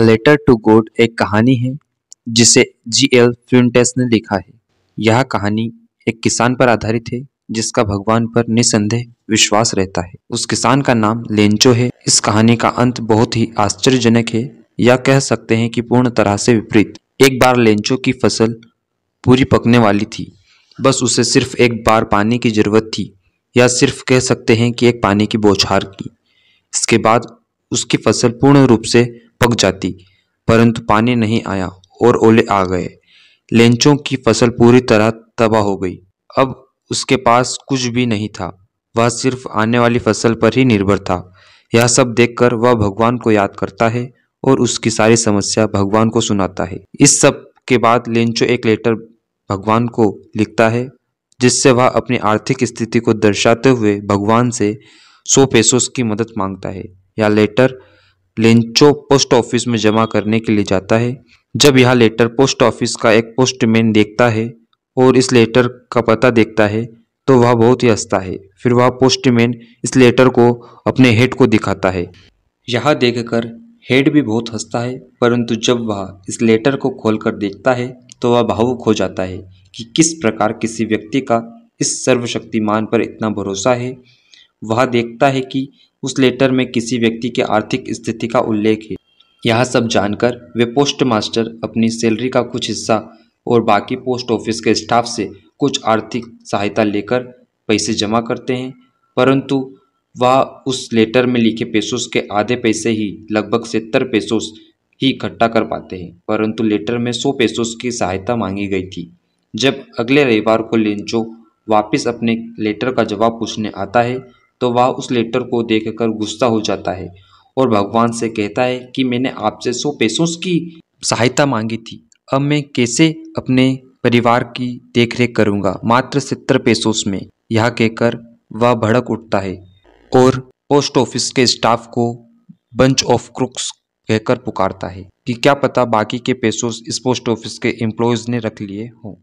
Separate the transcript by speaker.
Speaker 1: letter to गोड एक कहानी है जिसे जी एल फ्यूनटेस ने लिखा है यह कहानी एक किसान पर आधारित है जिसका भगवान पर निसंदेह विश्वास रहता है उस किसान का नाम लेंचो है इस कहानी का अंत बहुत ही आश्चर्यजनक है या कह सकते हैं कि पूर्ण तरह से विपरीत एक बार लेंचो की फसल पूरी पकने वाली थी बस उसे सिर्फ एक बार पानी की जरूरत थी या सिर्फ कह सकते हैं कि एक पानी की बौछार की इसके बाद उसकी फसल पूर्ण रूप से पक जाती परंतु पानी नहीं आया और ओले आ गए लेंचों की फसल पूरी तरह तबाह हो गई अब उसके पास कुछ भी नहीं था वह सिर्फ आने वाली फसल पर ही निर्भर था यह सब देखकर वह भगवान को याद करता है और उसकी सारी समस्या भगवान को सुनाता है इस सब के बाद लेंचो एक लेटर भगवान को लिखता है जिससे वह अपनी आर्थिक स्थिति को दर्शाते हुए भगवान से सौ पैसों की मदद मांगता है यह लेटर लेंचो पोस्ट ऑफिस में जमा करने के लिए जाता है जब यह लेटर पोस्ट ऑफिस का एक पोस्टमैन देखता है और इस लेटर का पता देखता है तो वह बहुत ही हंसता है फिर वह पोस्टमैन इस लेटर को अपने हेड को दिखाता है यह देखकर हेड भी बहुत हंसता है परंतु जब वह इस लेटर को खोलकर देखता है तो वह भावुक हो जाता है कि किस प्रकार किसी व्यक्ति का इस सर्वशक्तिमान पर इतना भरोसा है वह देखता है कि उस लेटर में किसी व्यक्ति के आर्थिक स्थिति का उल्लेख है यह सब जानकर वे पोस्ट मास्टर अपनी सैलरी का कुछ हिस्सा और बाकी पोस्ट ऑफिस के स्टाफ से कुछ आर्थिक सहायता लेकर पैसे जमा करते हैं परंतु वह उस लेटर में लिखे पैसों के आधे पैसे ही लगभग सत्तर पैसों ही इकट्ठा कर पाते हैं परंतु लेटर में सौ पैसों की सहायता मांगी गई थी जब अगले रविवार को लेंचो वापस अपने लेटर का जवाब पूछने आता है तो वह उस लेटर को देखकर गुस्सा हो जाता है और भगवान से कहता है कि मैंने आपसे सौ पैसों की सहायता मांगी थी अब मैं कैसे अपने परिवार की देखरेख करूंगा मात्र सत्तर पैसों में यह कहकर वह भड़क उठता है और पोस्ट ऑफिस के स्टाफ को बंच ऑफ क्रुक्स कहकर पुकारता है कि क्या पता बाकी के पैसों इस पोस्ट ऑफिस के एम्प्लॉयज़ ने रख लिए हों